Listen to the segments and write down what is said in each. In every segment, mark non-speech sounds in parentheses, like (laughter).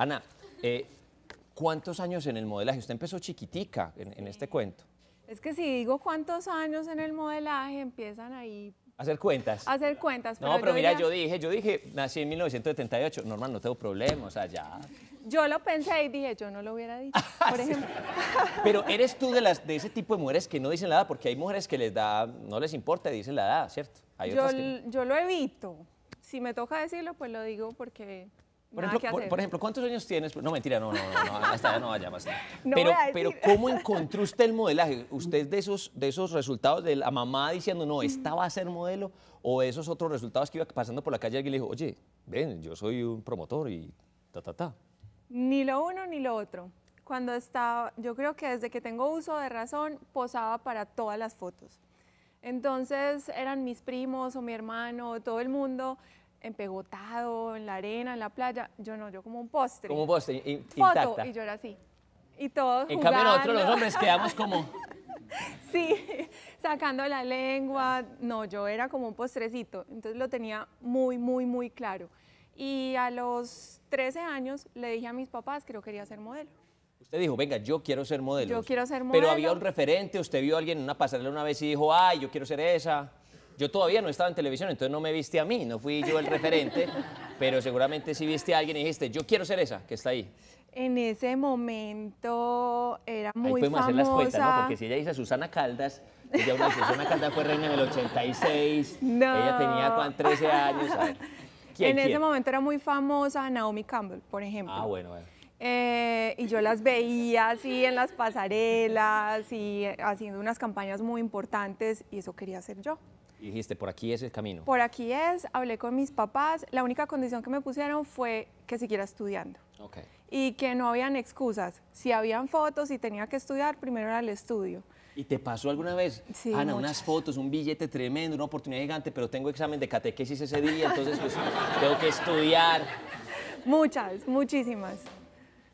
Ana, eh, ¿cuántos años en el modelaje? Usted empezó chiquitica en, este cuento. Es que si digo cuántos años en el modelaje, empiezan ahí... Hacer cuentas. Hacer cuentas. Pero no, pero mira, yo dije, yo dije, nací en 1978, normal, no tengo problemas, o sea, ya... Yo lo pensé y dije, yo no lo hubiera dicho, (laughs) ah, por ejemplo. (laughs) Pero eres tú de, ese tipo de mujeres que no dicen la edad, porque hay mujeres que les da, no les importa dicen la edad, ¿cierto? yo, yo lo evito. Si me toca decirlo, pues lo digo porque por ejemplo, por, ejemplo, ¿cuántos años tienes? Pues, no, mentira, no, no, no, hasta allá no vaya más. Pues. pero, pero, ¿cómo encontró usted el modelaje? (laughs) ¿Usted de esos, de esos resultados de la mamá diciendo, no, esta va a ser modelo? ¿O esos otros resultados que iba pasando por la calle alguien le dijo, oye, ven, yo soy un promotor y ta, ta, ta? Ni lo uno ni lo otro. Cuando estaba, yo creo que desde que tengo uso de razón, posaba para todas las fotos. Entonces eran mis primos o mi hermano, todo el mundo empegotado en la arena, en la playa. Yo no, yo como un postre. Como un postre, Foto, intacta. y yo era así. Y todos En cambio nosotros los hombres quedamos como... (laughs) sí, sacando la lengua. No, yo era como un postrecito. Entonces lo tenía muy, muy, muy claro. Y a los 13 años le dije a mis papás que yo quería ser modelo. Usted dijo, venga, yo quiero ser modelo. Yo quiero ser modelo. Pero había un referente, usted vio a alguien en una pasarela una vez y dijo, ay, yo quiero ser esa. Yo todavía no estaba en televisión, entonces no me viste a mí, no fui yo el referente, (laughs) pero seguramente sí viste a alguien y dijiste, yo quiero ser esa que está ahí. En ese momento era muy Ahí podemos hacer las cuentas, Porque si ella dice Susana Caldas, ella una Susana Caldas fue reina en el 86, ella tenía 13 años. en ese momento era muy famosa Naomi Campbell, por ejemplo. Ah, bueno, eh, y yo las veía así en las pasarelas y haciendo unas campañas muy importantes y eso quería ser yo. Y dijiste, por aquí es el camino. Por aquí es, hablé con mis papás, la única condición que me pusieron fue que siguiera estudiando. Y que no habían excusas, si habían fotos y tenía que estudiar, primero era el estudio. ¿Y te pasó alguna vez, sí, Ana, unas fotos, un billete tremendo, una oportunidad gigante, pero tengo examen de catequesis ese día, entonces pues (laughs) tengo que estudiar? Muchas, muchísimas.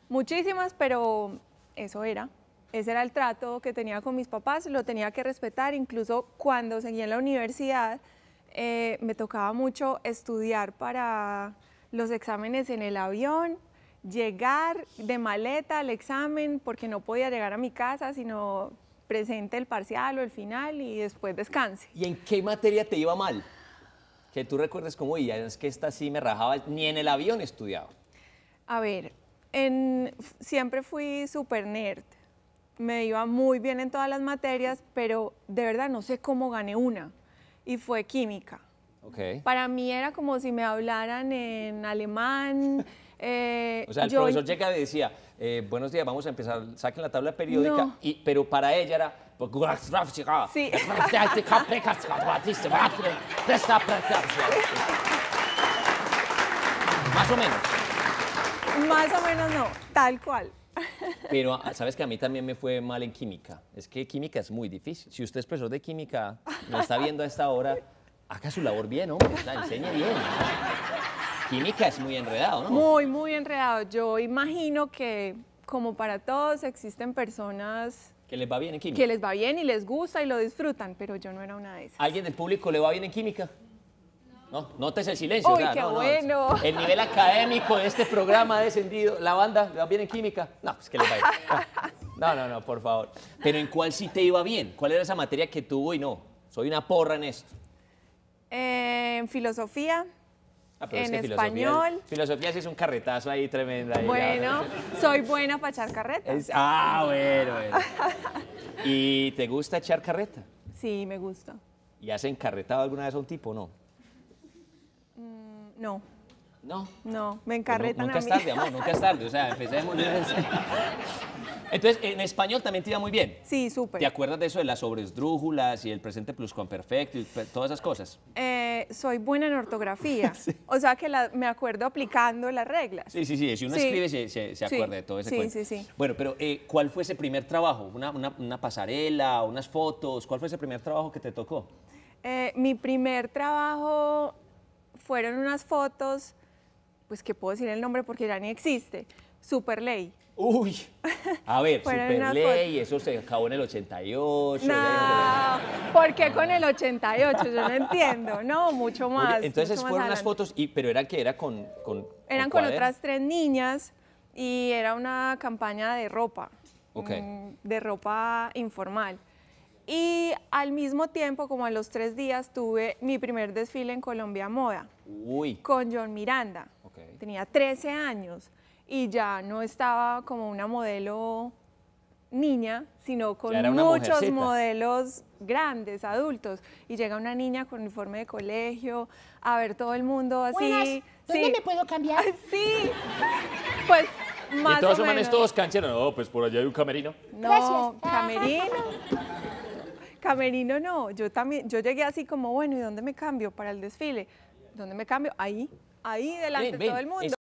Muchísimas, pero eso era. Ese era el trato que tenía con mis papás, lo tenía que respetar, incluso cuando seguía en la universidad eh, me tocaba mucho estudiar para los exámenes en el avión, llegar de maleta al examen porque no podía llegar a mi casa, sino presente el parcial o el final y después descanse. ¿Y en qué materia te iba mal? Que tú recuerdes cómo Ya es que esta sí me rajaba, ni en el avión estudiaba. A ver, siempre fui súper nerd, me iba muy bien en todas las materias, pero de verdad no sé cómo gané una, y fue química. Para mí era como si me hablaran en alemán. o sea, el profesor llega y decía, buenos días, vamos a empezar, saquen la tabla periódica, y, pero para ella era... Sí. Más o menos. Más o menos no, tal cual. Pero ah, sabes que a mí también me fue mal en química. Es que química es muy difícil. Si usted es profesor de química, no está viendo a esta hora, haga su labor bien, hombre, la enseñe bien. Química es muy enredado, ¿no? Muy, muy enredado. Yo imagino que, como para todos, existen personas... Que les va bien en química. Que les va bien y les gusta y lo disfrutan, pero yo no era una de esas. ¿Alguien del público le va bien en química? No, es el silencio. Uy, qué bueno. El nivel académico de este programa ha descendido. La banda, ¿le va bien en química? No, pues que le vaya No, no, no, por favor. Pero ¿en cuál sí te iba bien? ¿Cuál era esa materia que tuvo y no? Soy una porra en esto. En filosofía. Ah, en español. Filosofía, sí es un carretazo ahí tremenda. Bueno, soy buena para echar carreta. ah, bueno, bueno. ¿Y te gusta echar carreta? Sí, me gusta. ¿Y has encarretado alguna vez a un tipo o no? No. No. No, me encarretan. Pues no, nunca es tarde, amor, nunca es tarde. O sea, Entonces, en español también te iba muy bien. Sí, súper. ¿Te acuerdas de eso de las sobresdrújulas y el presente pluscuamperfecto y todas esas cosas? Eh, soy buena en ortografía. (laughs) O sea, que me acuerdo aplicando las reglas. Sí, sí, sí. Si uno escribe, se, acuerda de todo ese Sí, sí, sí. Bueno, pero eh, ¿cuál fue ese primer trabajo? ¿Una, pasarela, unas fotos? ¿Cuál fue ese primer trabajo que te tocó? Eh, mi primer trabajo fueron unas fotos, pues que puedo decir el nombre porque ya ni existe, Superley. Uy, (laughs) a ver, Superley, eso se acabó en el 88. No, ¿por qué con el 88? Yo no entiendo, no, mucho más. entonces fueron unas fotos, y, pero era que era con... con Eran con, otras tres niñas y era una campaña de ropa, mm, de ropa informal. Y al mismo tiempo, como a los tres días, tuve mi primer desfile en Colombia Moda Uy. con John Miranda. Tenía 13 años y ya no estaba como una modelo niña, sino con muchos modelos grandes, adultos. Y llega una niña con uniforme de colegio, a ver todo el mundo así. ¿Dónde me puedo cambiar? Sí, pues más ¿Y todos todos cancheros? No, pues por allá hay un camerino. No, camerino. (laughs) Camerino no, yo también, yo llegué así como, bueno, ¿y dónde me cambio para el desfile? ¿Dónde me cambio? Ahí, ahí delante de todo el mundo.